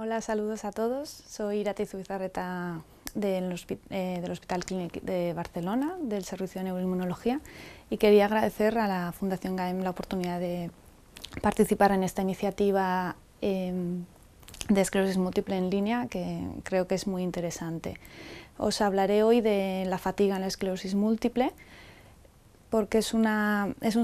Hola, saludos a todos. Soy Irati Zubizarreta del, eh, Hospital Clínic de Barcelona, del Servicio de Neuroinmunología, y quería agradecer a la Fundación GAEM la oportunidad de participar en esta iniciativa em, de esclerosis múltiple en línea, que creo que es muy interesante. Os hablaré hoy de la fatiga en la esclerosis múltiple, porque es un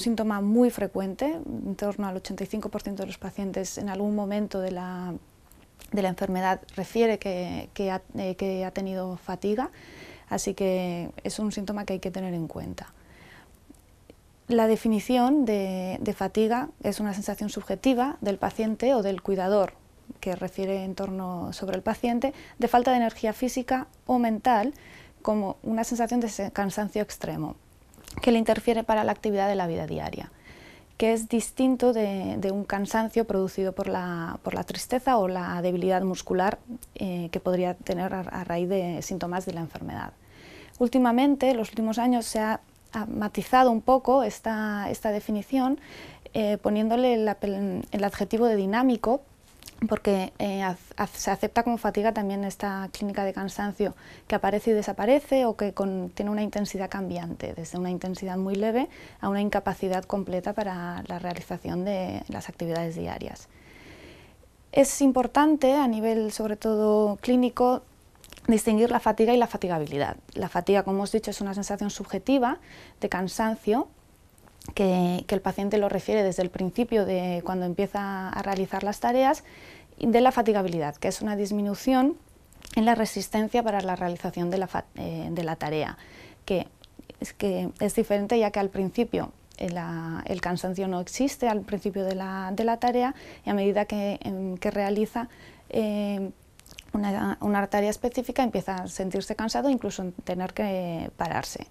síntoma muy frecuente, en torno al 85% de los pacientes en algún momento de la de la enfermedad refiere eh, que, ha, tenido fatiga, así que es un síntoma que hay que tener en cuenta. La definición de, de fatiga es una sensación subjetiva del paciente o del cuidador, que refiere en torno sobre el paciente, de falta de energía física o mental, como una sensación de cansancio extremo, que le interfiere para la actividad de la vida diaria que es distinto de, un cansancio producido por la, tristeza o la debilidad muscular eh, que podría tener a, raíz de síntomas de la enfermedad. Últimamente, en los últimos años, se ha matizado un poco esta, definición eh, poniéndole el, adjetivo de dinámico porque eh, se acepta como fatiga también esta clínica de cansancio que aparece y desaparece o que tiene una intensidad cambiante, desde una intensidad muy leve a una incapacidad completa para la realización de las actividades diarias. Es importante a nivel sobre todo clínico distinguir la fatiga y la fatigabilidad. La fatiga, como hemos dicho, es una sensación subjetiva de cansancio que, el paciente lo refiere desde el principio de cuando empieza a realizar las tareas, de la fatigabilidad, que es una disminución en la resistencia para la realización de la, eh, tarea, que es, diferente ya que al principio eh, el, cansancio no existe, al principio de la, tarea, y a medida que, em, realiza eh, una, una tarea específica empieza a sentirse cansado, incluso tener que pararse.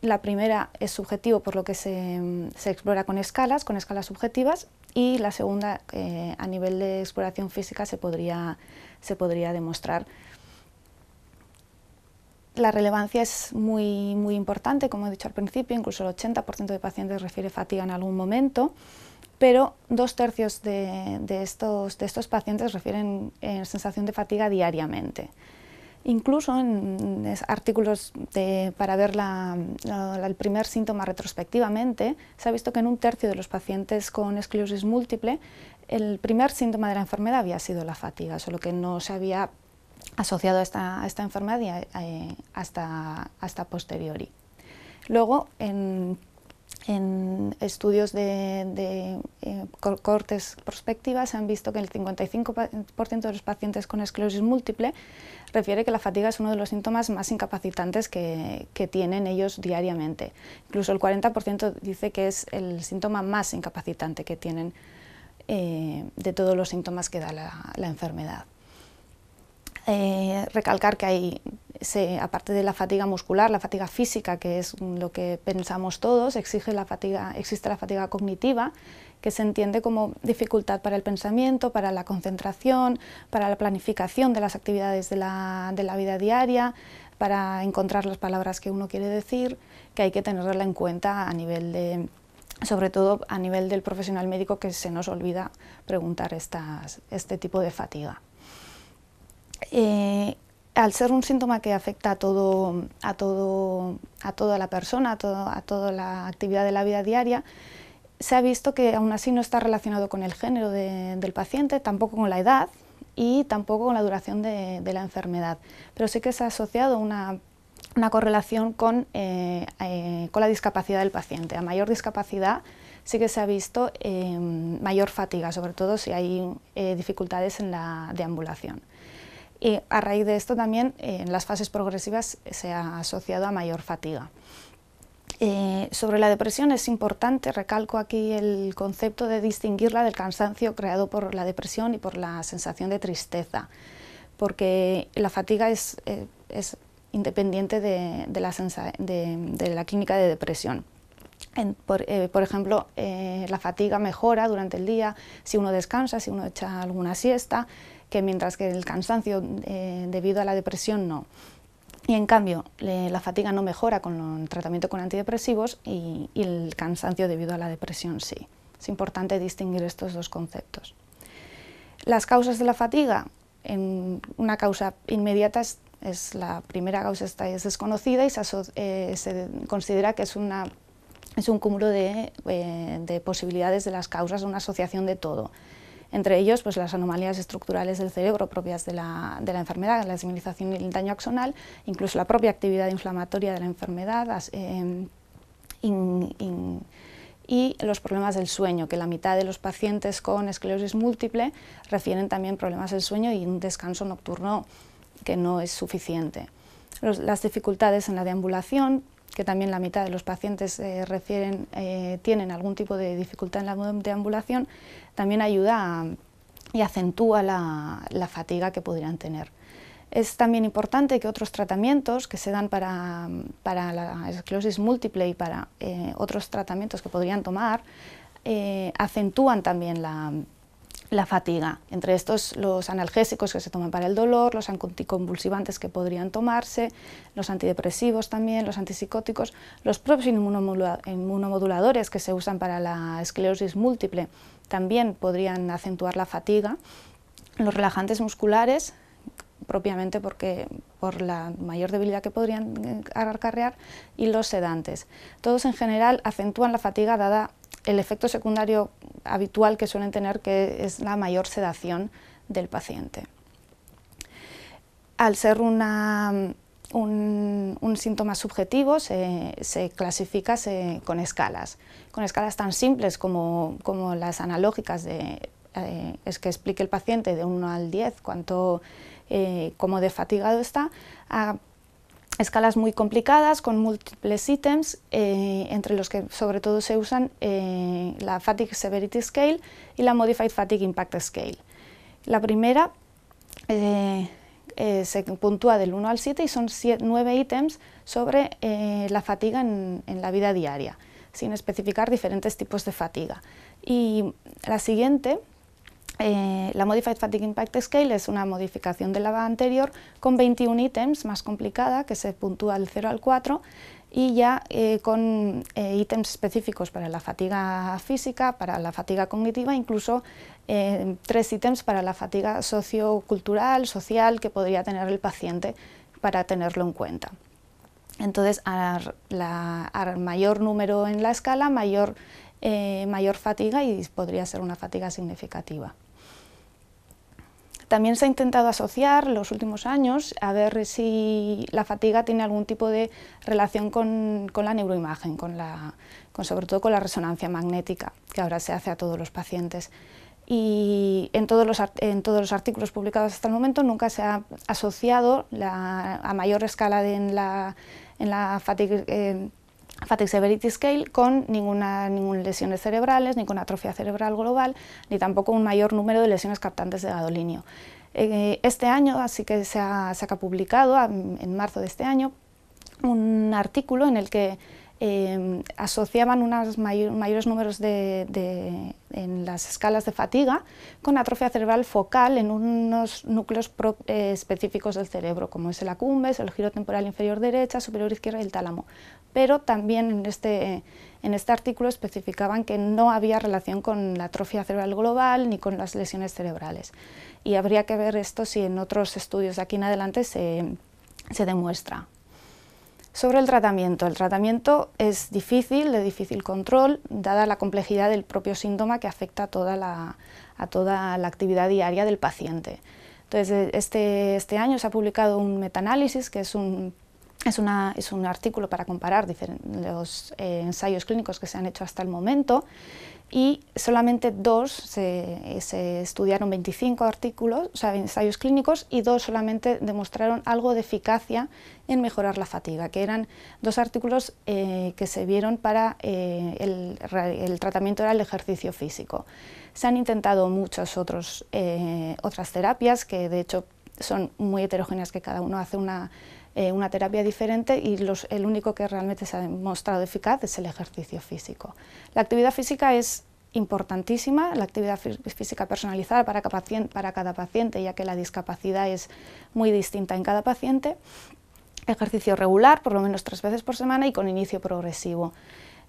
La primera es subjetivo, por lo que mm, se, explora con escalas, con escalas subjetivas, y la segunda, eh, a nivel de exploración física, se podría, demostrar. La relevancia es muy, muy importante, como he dicho al principio, incluso el 80% de pacientes refiere fatiga en algún momento, pero dos tercios de, estos, pacientes refieren eh, sensación de fatiga diariamente. Incluso en artículos para ver el primer síntoma retrospectivamente, se ha visto que en un tercio de los pacientes con esclerosis múltiple, el primer síntoma de la enfermedad había sido la fatiga, solo que no se había asociado a esta, enfermedad eh, hasta, hasta posteriori. Luego, en en estudios de, eh, cortes prospectivas se han visto que el 55% de los pacientes con esclerosis múltiple refiere que la fatiga es uno de los síntomas más incapacitantes que, tienen ellos diariamente. Incluso el 40% dice que es el síntoma más incapacitante que tienen eh, de todos los síntomas que da la, enfermedad. Eh, recalcar que hay aparte de la fatiga muscular, la fatiga física, que es lo que pensamos todos, existe la fatiga cognitiva, que se entiende como dificultad para el pensamiento, para la concentración, para la planificación de las actividades de la, vida diaria, para encontrar las palabras que uno quiere decir, que hay que tenerla en cuenta a nivel de sobre todo a nivel del profesional médico que se nos olvida preguntar este tipo de fatiga. Eh, al ser un síntoma que afecta a, todo, a, toda la persona, a, toda la actividad de la vida diaria, se ha visto que aún así no está relacionado con el género del paciente, tampoco con la edad y tampoco con la duración de, la enfermedad. Pero sí que se ha asociado una, correlación eh, eh, con, la discapacidad del paciente. A mayor discapacidad sí que se ha visto eh, mayor fatiga, sobre todo si hay dificultades en la deambulación. Y a raíz de esto también eh, en las fases progresivas se ha asociado a mayor fatiga. Eh, sobre la depresión es importante, recalco aquí el concepto de distinguirla del cansancio creado por la depresión y por la sensación de tristeza, porque la fatiga es, eh, independiente de, la de la clínica de depresión. Eh, por, ejemplo, eh, la fatiga mejora durante el día si uno descansa, si uno echa alguna siesta, que mientras que el cansancio eh, debido a la depresión no. Y en cambio, la fatiga no mejora con el tratamiento con antidepresivos y, el cansancio debido a la depresión sí. Es importante distinguir estos dos conceptos. Las causas de la fatiga, una causa inmediata es la primera causa esta es desconocida y se, considera que es una es un cúmulo eh, de, posibilidades de las causas, una asociación de todo entre ellos pues, las anomalías estructurales del cerebro propias de la, enfermedad, la similización y el daño axonal, incluso la propia actividad inflamatoria de la enfermedad em, y los problemas del sueño, que la mitad de los pacientes con esclerosis múltiple refieren también problemas del sueño y un descanso nocturno que no es suficiente. las dificultades en la deambulación, que también la mitad de los pacientes eh, eh, tienen algún tipo de dificultad en la deambulación, también ayuda y acentúa la, fatiga que podrían tener. Es también importante que otros tratamientos que se dan para, la esclerosis múltiple y para eh, otros tratamientos que podrían tomar, acentúan también la, la fatiga. Entre estos, los analgésicos que se toman para el dolor, los anticonvulsivantes que podrían tomarse, los antidepresivos también, los antipsicóticos, los propios inmunomoduladores que se usan para la esclerosis múltiple también podrían acentuar la fatiga, los relajantes musculares, propiamente porque por la mayor debilidad que podrían eh, acarrear y los sedantes. Todos en general acentúan la fatiga dada el efecto secundario habitual que suelen tener, que es la mayor sedación del paciente. Al ser una, un, síntoma subjetivo se, clasifica con escalas, con escalas tan simples como, las analógicas de eh, es que explique el paciente de 1 al 10 cuánto, eh, cómo de fatigado está, escalas muy complicadas con múltiples ítems, eh, entre los que sobre todo se usan eh, la Fatigue Severity Scale y la Modified Fatigue Impact Scale. La primera eh, se puntúa del 1 al 7 y son 9 ítems sobre la fatiga en la vida diaria, sin especificar diferentes tipos de fatiga. Y la siguiente eh, la Modified Fatigue Impact Scale es una modificación de la anterior con 21 ítems más complicada que se puntúa del 0 al 4 y ya eh, con eh, ítems específicos para la fatiga física, para la fatiga cognitiva, incluso tres ítems para la fatiga sociocultural, social que podría tener el paciente para tenerlo en cuenta. Entonces, al mayor número en la escala, mayor fatiga y podría ser una fatiga significativa. También se ha intentado asociar los últimos años a ver si la fatiga tiene algún tipo de relación con, la neuroimagen, con la, sobre todo con la resonancia magnética, que ahora se hace a todos los pacientes. Y en todos los, en todos los artículos publicados hasta el momento nunca se ha asociado a mayor escala en la, fatiga, eh, Fatigue Severity Scale con ninguna, ninguna lesiones cerebrales, ninguna atrofia cerebral global, ni tampoco un mayor número de lesiones captantes de gadolinio. Eh, este año, así que se ha, publicado en marzo de este año, un artículo en el que eh, asociaban unos mayores números de, en las escalas de fatiga con atrofia cerebral focal en unos núcleos eh, específicos del cerebro, como es el acumbes, el giro temporal inferior derecha, superior izquierda y el tálamo. Pero también en este, en este artículo especificaban que no había relación con la atrofia cerebral global ni con las lesiones cerebrales. Y habría que ver esto si en otros estudios de aquí en adelante se demuestra. Sobre el tratamiento, el tratamiento es difícil, de difícil control, dada la complejidad del propio síntoma que afecta a toda la, a toda la actividad diaria del paciente. Entonces, este, este año se ha publicado un metaanálisis, que es un es, es, un artículo para comparar los eh, ensayos clínicos que se han hecho hasta el momento y solamente dos, se, estudiaron 25 artículos, o sea, ensayos clínicos, y dos solamente demostraron algo de eficacia en mejorar la fatiga, que eran dos artículos eh, que se vieron para eh, el, tratamiento era el ejercicio físico. Se han intentado muchas otros, eh, otras terapias, que de hecho son muy heterogéneas, que cada uno hace una eh, una terapia diferente y el único que realmente se ha demostrado eficaz es el ejercicio físico. La actividad física es importantísima, la actividad física personalizada para cada, paciente, ya que la discapacidad es muy distinta en cada paciente, ejercicio regular, por lo menos tres veces por semana y con inicio progresivo.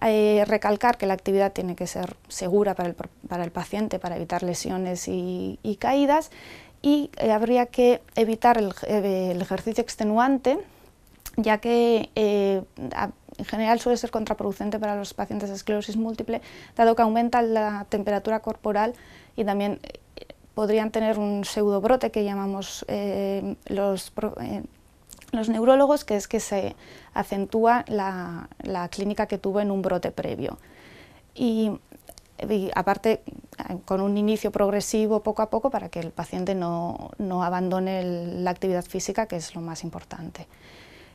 Eh, recalcar que la actividad tiene que ser segura para el, paciente para evitar lesiones y, caídas y eh, habría que evitar el, ejercicio extenuante, ya que eh, en general suele ser contraproducente para los pacientes de esclerosis múltiple, dado que aumenta la temperatura corporal y también eh, podrían tener un pseudobrote que llamamos los, los, neurólogos, que es que se acentúa la, la clínica que tuvo en un brote previo. Y y aparte eh, con un inicio progresivo poco a poco para que el paciente no, abandone la actividad física, que es lo más importante.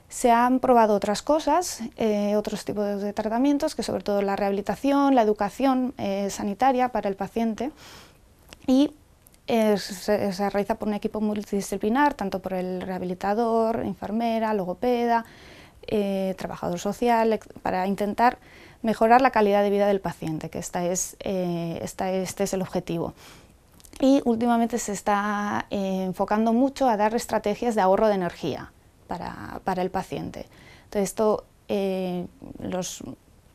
Se han probado otras cosas, eh, otros tipos de tratamientos, que sobre todo la rehabilitación, la educación eh, sanitaria para el paciente y se, realiza por un equipo multidisciplinar, tanto por el rehabilitador, enfermera, logopeda, trabajador social, para intentar mejorar la calidad de vida del paciente, que es, eh, este es el objetivo. Y últimamente se está eh, enfocando mucho a dar estrategias de ahorro de energía para, el paciente. Entonces, esto eh,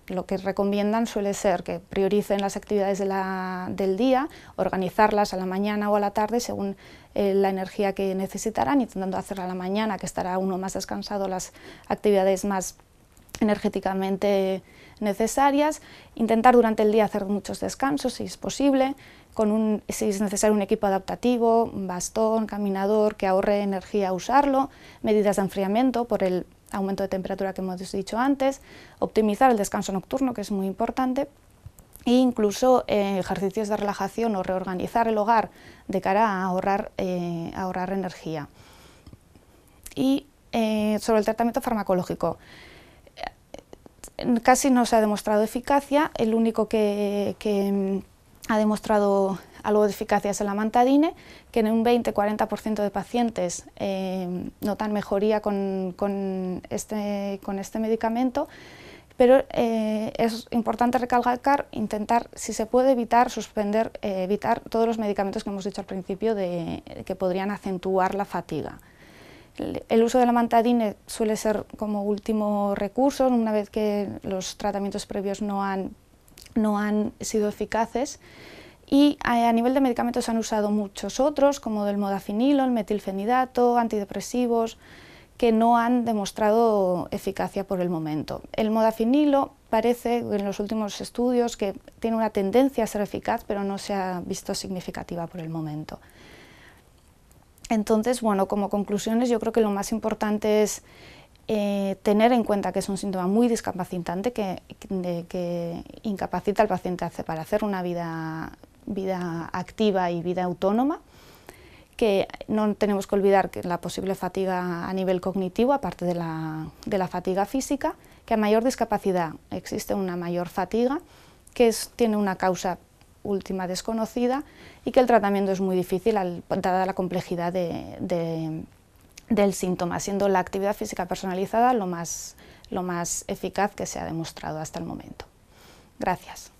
lo que recomiendan suele ser que prioricen las actividades del día, organizarlas a la mañana o a la tarde según la energía que necesitarán, intentando hacerla a la mañana, que estará uno más descansado, las actividades más energéticamente necesarias, intentar durante el día hacer muchos descansos si es posible, con un, si es necesario un equipo adaptativo, un bastón, caminador que ahorre energía usarlo, medidas de enfriamiento por el aumento de temperatura que hemos dicho antes, optimizar el descanso nocturno que es muy importante e incluso eh, ejercicios de relajación o reorganizar el hogar de cara a ahorrar, eh, ahorrar energía. Y eh, sobre el tratamiento farmacológico casi no se ha demostrado eficacia, el único que, mm, ha demostrado algo de eficacia es el amantadine, que en un 20-40% de pacientes eh, notan mejoría este, con, este, medicamento, pero eh, es importante recalcar, intentar, si se puede evitar, suspender, eh, evitar todos los medicamentos que hemos dicho al principio que podrían acentuar la fatiga. El uso de la mantadine suele ser como último recurso, una vez que los tratamientos previos no han, sido eficaces. Y eh, a, nivel de medicamentos se han usado muchos otros, como el modafinilo, el metilfenidato, antidepresivos, que no han demostrado eficacia por el momento. El modafinilo parece en los últimos estudios que tiene una tendencia a ser eficaz, pero no se ha visto significativa por el momento. Entonces, bueno, como conclusiones yo creo que lo más importante es eh, tener en cuenta que es un síntoma muy discapacitante que, incapacita al paciente para hacer una vida, activa y vida autónoma que no tenemos que olvidar que la posible fatiga a nivel cognitivo, aparte de la, fatiga física, que a mayor discapacidad existe una mayor fatiga, que tiene una causa última desconocida y que el tratamiento es muy difícil dada la complejidad del síntoma, siendo la actividad física personalizada lo más, lo más eficaz que se ha demostrado hasta el momento. Gracias.